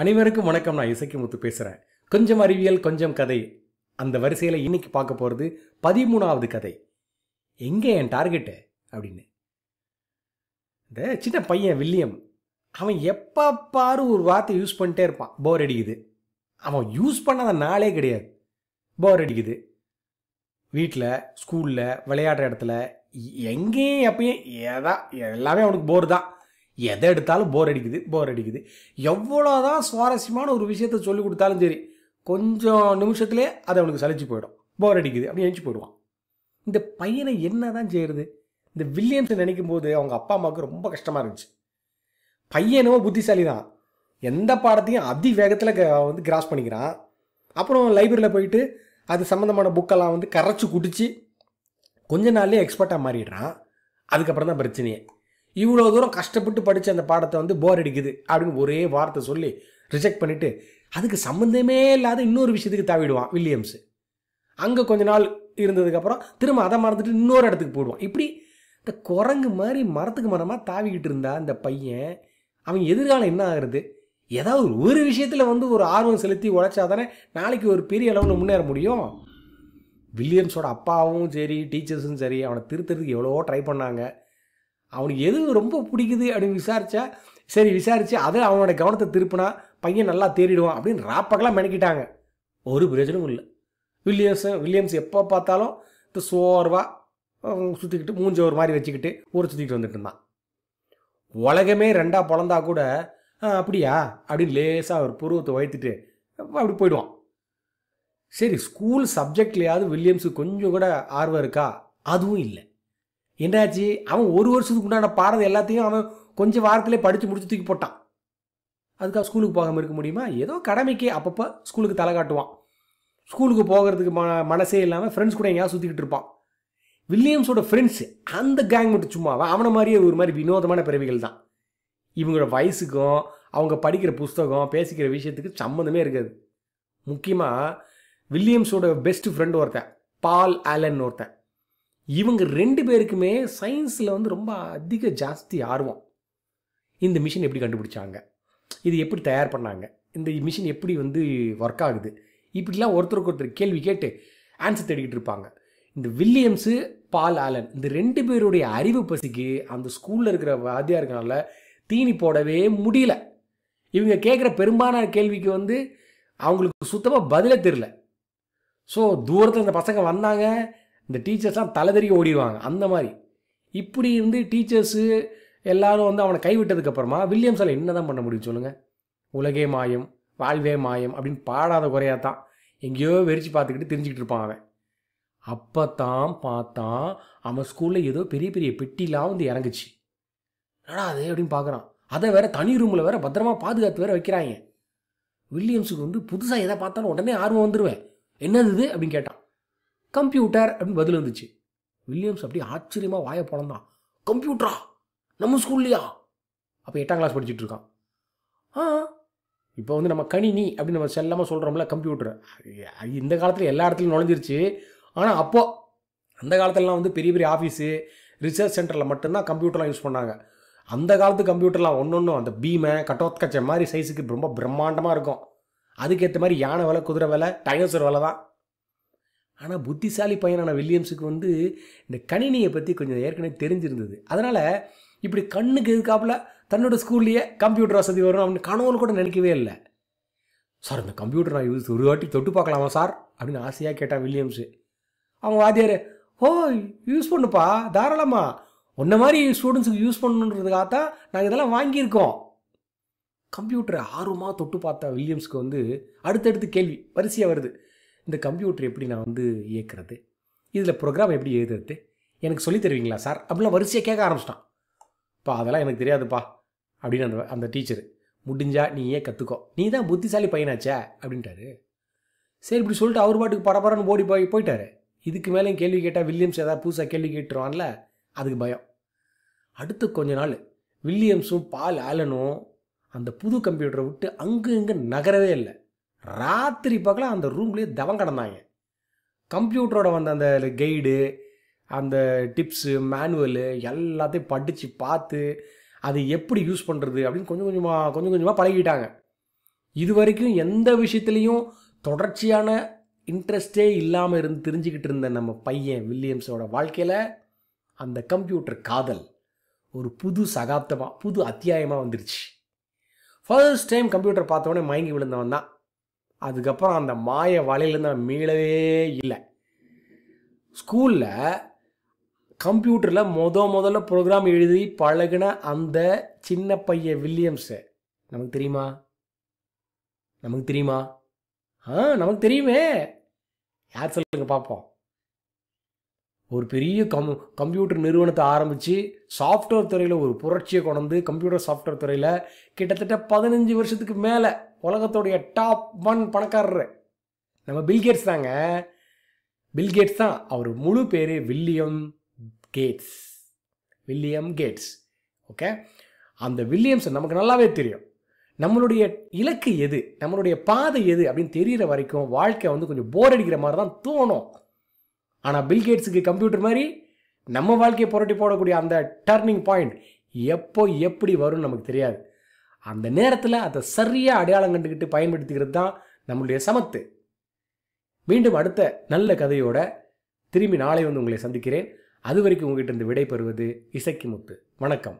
அனைவருக்கும் வணக்கம் நான் இசைக்கு முத்து பேசுகிறேன் கொஞ்சம் அறிவியல் கொஞ்சம் கதை அந்த வரிசையில் இன்னைக்கு பார்க்க போகிறது பதிமூணாவது கதை எங்கே என் டார்கெட்டு அப்படின்னு இந்த சின்ன பையன் வில்லியம் அவன் எப்போ பாரு ஒரு வார்த்தை யூஸ் பண்ணிட்டே இருப்பான் போர் அடிக்குது அவன் யூஸ் பண்ணாத நாளே கிடையாது போர் அடிக்குது வீட்டில் ஸ்கூலில் விளையாடுற இடத்துல எங்கேயும் எப்பயும் ஏதா எல்லாமே அவனுக்கு போர் தான் எதை எடுத்தாலும் போர் அடிக்குது போர் அடிக்குது எவ்வளோ தான் சுவாரஸ்யமான ஒரு விஷயத்த சொல்லி கொடுத்தாலும் சரி கொஞ்சம் நிமிஷத்துலேயே அது அவனுக்கு சளிச்சு போயிடும் போர் அடிக்குது அப்படின்னு நினச்சி போயிடுவான் இந்த பையனை என்ன தான் செய்கிறது இந்த வில்லியம்ஸ் நினைக்கும் போது அவங்க அப்பா அம்மாவுக்கு ரொம்ப கஷ்டமாக இருந்துச்சு பையனும் புத்திசாலி தான் எந்த பாடத்தையும் அதி வேகத்தில் வந்து கிராஸ் பண்ணிக்கிறான் அப்புறம் லைப்ரரியில் போயிட்டு அது சம்மந்தமான புக்கெல்லாம் வந்து கரைச்சி குடித்து கொஞ்ச நாள்லேயே எக்ஸ்பர்ட்டாக மாறிடுறான் அதுக்கப்புறம் தான் பிரச்சனையே இவ்வளோ தூரம் கஷ்டப்பட்டு படித்த அந்த பாடத்தை வந்து போர் அடிக்குது அப்படின்னு ஒரே வார்த்தை சொல்லி ரிஜெக்ட் பண்ணிவிட்டு அதுக்கு சம்மந்தமே இல்லாத இன்னொரு விஷயத்துக்கு தாவிடுவான் வில்லியம்ஸு அங்கே கொஞ்ச நாள் இருந்ததுக்கப்புறம் திரும்ப அதை மறந்துட்டு இன்னொரு இடத்துக்கு போயிடுவான் இப்படி இந்த குரங்கு மாதிரி மரத்துக்கு மரமாக தாவிக்கிட்டு இருந்தா இந்த பையன் அவன் எதிர்காலம் என்ன ஆகுறது ஏதாவது ஒரு விஷயத்தில் வந்து ஒரு ஆர்வம் செலுத்தி உழைச்சா தானே நாளைக்கு ஒரு பெரிய அளவில் முன்னேற முடியும் வில்லியம்ஸோட அப்பாவும் சரி டீச்சர்ஸும் சரி அவனை திருத்துறதுக்கு எவ்வளவோ ட்ரை பண்ணாங்க அவனுக்கு எது ரொம்ப பிடிக்குது அப்படின்னு விசாரித்தா சரி விசாரித்து அதை அவனோட கவனத்தை திருப்பினா பையன் நல்லா தேடிடுவான் அப்படின்னு ராப்பக்கெல்லாம் மெனக்கிட்டாங்க ஒரு பிரயோஜனமும் இல்லை வில்லியம்ஸ் வில்லியம்ஸ் எப்போ பார்த்தாலும் இந்த சோர்வாக சுற்றிக்கிட்டு மூஞ்ச ஒரு மாதிரி வச்சுக்கிட்டு ஊரை சுற்றிக்கிட்டு வந்துட்டு இருந்தான் உலகமே ரெண்டாக பிறந்தா கூட அப்படியா அப்படின்னு லேசாக ஒரு புருவத்தை வைத்துட்டு அப்படி போயிடுவான் சரி ஸ்கூல் சப்ஜெக்ட்லையாவது வில்லியம்ஸுக்கு கொஞ்சம் கூட ஆர்வம் இருக்கா அதுவும் இல்லை என்னாச்சு அவன் ஒரு வருஷத்துக்கு உண்டான பாடம் எல்லாத்தையும் அவன் கொஞ்சம் வாரத்திலே படித்து முடிச்சு தூக்கி போட்டான் அதுக்காக ஸ்கூலுக்கு போகாமல் இருக்க முடியுமா ஏதோ கடமைக்கு அப்பப்போ ஸ்கூலுக்கு தலை காட்டுவான் ஸ்கூலுக்கு போகிறதுக்கு ம மனசே இல்லாமல் ஃப்ரெண்ட்ஸ் கூட எங்கேயாவது சுற்றிக்கிட்டு இருப்பான் வில்லியம்ஸோட ஃப்ரெண்ட்ஸு அந்த கேங் மட்டும் சும்மா அவனை மாதிரியே ஒரு மாதிரி வினோதமான பிறவிகள் தான் இவங்களோட வயசுக்கும் அவங்க படிக்கிற புஸ்தகம் பேசிக்கிற விஷயத்துக்கு சம்மந்தமே இருக்காது முக்கியமாக வில்லியம்ஸோட பெஸ்ட் ஃப்ரெண்டு ஒருத்தன் பால் ஆலன் ஒருத்தன் இவங்க ரெண்டு பேருக்குமே சயின்ஸில் வந்து ரொம்ப அதிக ஜாஸ்தி ஆர்வம் இந்த மிஷின் எப்படி கண்டுபிடிச்சாங்க இது எப்படி தயார் பண்ணாங்க இந்த மிஷின் எப்படி வந்து ஒர்க் ஆகுது இப்படிலாம் ஒருத்தருக்கு ஒருத்தர் கேள்வி கேட்டு ஆன்சர் தேடிக்கிட்டு இருப்பாங்க இந்த வில்லியம்ஸு பால் ஆலன் இந்த ரெண்டு பேருடைய அறிவு பசிக்கு அந்த ஸ்கூலில் இருக்கிற வாத்தியாருக்கனால தீனி போடவே முடியல இவங்க கேட்குற பெரும்பாலான கேள்விக்கு வந்து அவங்களுக்கு சுத்தமாக பதிலே தெரில ஸோ தூரத்தில் இந்த பசங்க வந்தாங்க இந்த டீச்சர்ஸ்லாம் தெரிய ஓடிடுவாங்க அந்த மாதிரி இப்படி இருந்து டீச்சர்ஸு எல்லாரும் வந்து அவனை கைவிட்டதுக்கப்புறமா வில்லியம்ஸால் என்ன தான் பண்ண முடியும் சொல்லுங்கள் உலகே மாயம் வாழ்வே மாயம் அப்படின்னு பாடாத குறையாக தான் எங்கேயோ வெறிச்சு பார்த்துக்கிட்டு தெரிஞ்சுக்கிட்டு இருப்பான் அவன் அப்போ தான் பார்த்தான் அவன் ஸ்கூலில் ஏதோ பெரிய பெரிய பெட்டிலாம் வந்து இறங்குச்சு என்னடா அது அப்படின்னு பார்க்குறான் அதை வேற தனி ரூமில் வேற பத்திரமா பாதுகாத்து வேற வைக்கிறாங்க வில்லியம்ஸுக்கு வந்து புதுசாக எதை பார்த்தாலும் உடனே ஆர்வம் வந்துடுவேன் என்னது இது அப்படின்னு கேட்டான் கம்ப்யூட்டர் அப்படின்னு பதில் வந்துச்சு வில்லியம்ஸ் அப்படி ஆச்சரியமாக வாய பழந்தான் கம்ப்யூட்டரா நம்ம ஸ்கூல்லையா அப்போ எட்டாம் கிளாஸ் படிச்சுட்டு இருக்கான் ஆ இப்போ வந்து நம்ம கணினி அப்படின்னு நம்ம செல்லாமல் சொல்கிறோம்ல கம்ப்யூட்டர் இந்த காலத்தில் எல்லா இடத்துலையும் நுழைஞ்சிருச்சு ஆனால் அப்போது அந்த காலத்துலலாம் வந்து பெரிய பெரிய ஆஃபீஸு ரிசர்ச் சென்டரில் மட்டும்தான் கம்ப்யூட்டர்லாம் யூஸ் பண்ணாங்க அந்த காலத்து கம்ப்யூட்டர்லாம் ஒன்று ஒன்றும் அந்த பீமை கட்டோத்கச்ச மாதிரி சைஸுக்கு ரொம்ப பிரம்மாண்டமாக இருக்கும் அதுக்கேற்ற மாதிரி யானை வில குதிரை வில டைனோசர் வில தான் ஆனால் புத்திசாலி பையனான வில்லியம்ஸுக்கு வந்து இந்த கணினியை பற்றி கொஞ்சம் ஏற்கனவே தெரிஞ்சிருந்தது அதனால் இப்படி கண்ணுக்கு எதுக்காப்பில் தன்னோட ஸ்கூல்லையே கம்ப்யூட்டர் வசதி வரும் அப்படின்னு கனவுன்னு கூட நினைக்கவே இல்லை சார் இந்த கம்ப்யூட்டர் நான் யூஸ் ஒரு வாட்டி தொட்டு பார்க்கலாமா சார் அப்படின்னு ஆசையாக கேட்டான் வில்லியம்ஸு அவங்க வாத்தியார் ஓ யூஸ் பண்ணுப்பா தாராளமா உன்ன மாதிரி ஸ்டூடெண்ட்ஸுக்கு யூஸ் பண்ணுன்றதுக்காக தான் நாங்கள் இதெல்லாம் வாங்கியிருக்கோம் கம்ப்யூட்டரை ஆர்வமாக தொட்டு பார்த்தா வில்லியம்ஸ்க்கு வந்து அடுத்தடுத்து கேள்வி வரிசையாக வருது இந்த கம்ப்யூட்டர் எப்படி நான் வந்து இயக்கிறது இதில் ப்ரோக்ராம் எப்படி எழுதுறது எனக்கு சொல்லி தருவீங்களா சார் அப்படிலாம் வரிசையாக கேட்க ஆரம்பிச்சிட்டான் இப்போ அதெல்லாம் எனக்கு தெரியாதுப்பா அப்படின்னு அந்த அந்த டீச்சரு முடிஞ்சா நீ ஏன் கற்றுக்கோ நீ தான் புத்திசாலி பையனாச்சே அப்படின்ட்டாரு சரி இப்படி சொல்லிட்டு அவர் பாட்டுக்கு பரபரன்னு ஓடி போய் போயிட்டாரு இதுக்கு மேலேயும் கேள்வி கேட்டால் வில்லியம்ஸ் ஏதாவது புதுசாக கேள்வி கேட்டுருவான்ல அதுக்கு பயம் அடுத்து கொஞ்ச நாள் வில்லியம்ஸும் பால் ஆலனும் அந்த புது கம்ப்யூட்டரை விட்டு அங்கு இங்கே நகரவே இல்லை ராத்திரி பக்கம் அந்த ரூம்லேயே தவம் கிடந்தாங்க கம்ப்யூட்டரோட வந்த அந்த கைடு அந்த டிப்ஸு மேனுவலு எல்லாத்தையும் படித்து பார்த்து அது எப்படி யூஸ் பண்ணுறது அப்படின்னு கொஞ்சம் கொஞ்சமாக கொஞ்சம் கொஞ்சமாக பழகிட்டாங்க இது வரைக்கும் எந்த விஷயத்துலேயும் தொடர்ச்சியான இன்ட்ரெஸ்டே இல்லாமல் இருந்து தெரிஞ்சுக்கிட்டு இருந்த நம்ம பையன் வில்லியம்ஸோட வாழ்க்கையில் அந்த கம்ப்யூட்டர் காதல் ஒரு புது சகாப்தமாக புது அத்தியாயமாக வந்துருச்சு ஃபர்ஸ்ட் டைம் கம்ப்யூட்டர் பார்த்தோடனே மயங்கி விழுந்தவன் தான் அதுக்கப்புறம் அந்த மாய வலையிலேருந்து நான் மீளவே இல்லை ஸ்கூலில் கம்ப்யூட்டரில் முத முதல்ல ப்ரோக்ராம் எழுதி பழகின அந்த சின்ன பையன் வில்லியம்ஸு நமக்கு தெரியுமா நமக்கு தெரியுமா ஆ நமக்கு தெரியுமே யார் சொல்லுங்க பார்ப்போம் ஒரு பெரிய கம் கம்ப்யூட்டர் நிறுவனத்தை ஆரம்பித்து சாஃப்ட்வேர் துறையில் ஒரு புரட்சியை கொண்டு கம்ப்யூட்டர் சாஃப்ட்வேர் துறையில் கிட்டத்தட்ட பதினஞ்சு வருஷத்துக்கு மேலே உலகத்துடைய டாப் ஒன் பணக்காரர் நம்ம பில்கேட்ஸ் தாங்க பில்கேட்ஸ் தான் அவர் முழு பேர் William Gates William Gates okay அந்த வில்லியம்ஸ் நமக்கு நல்லாவே தெரியும் நம்மளுடைய இலக்கு எது நம்மளுடைய பாதை எது அப்படின்னு தெரிகிற வரைக்கும் வாழ்க்கை வந்து கொஞ்சம் போர் அடிக்கிற மாதிரி தான் தோணும் ஆனால் பில்கேட்ஸுக்கு கம்ப்யூட்டர் மாதிரி நம்ம வாழ்க்கையை புரட்டி போடக்கூடிய அந்த டர்னிங் பாயிண்ட் எப்போ எப்படி வரும்னு நமக்கு தெரியாது அந்த நேரத்தில் அதை சரியாக அடையாளம் கண்டுக்கிட்டு பயன்படுத்திக்கிறது தான் நம்மளுடைய சமத்து மீண்டும் அடுத்த நல்ல கதையோட திரும்பி நாளை வந்து உங்களை சந்திக்கிறேன் அது வரைக்கும் உங்ககிட்ட இருந்து விடை பெறுவது இசைக்கு முத்து வணக்கம்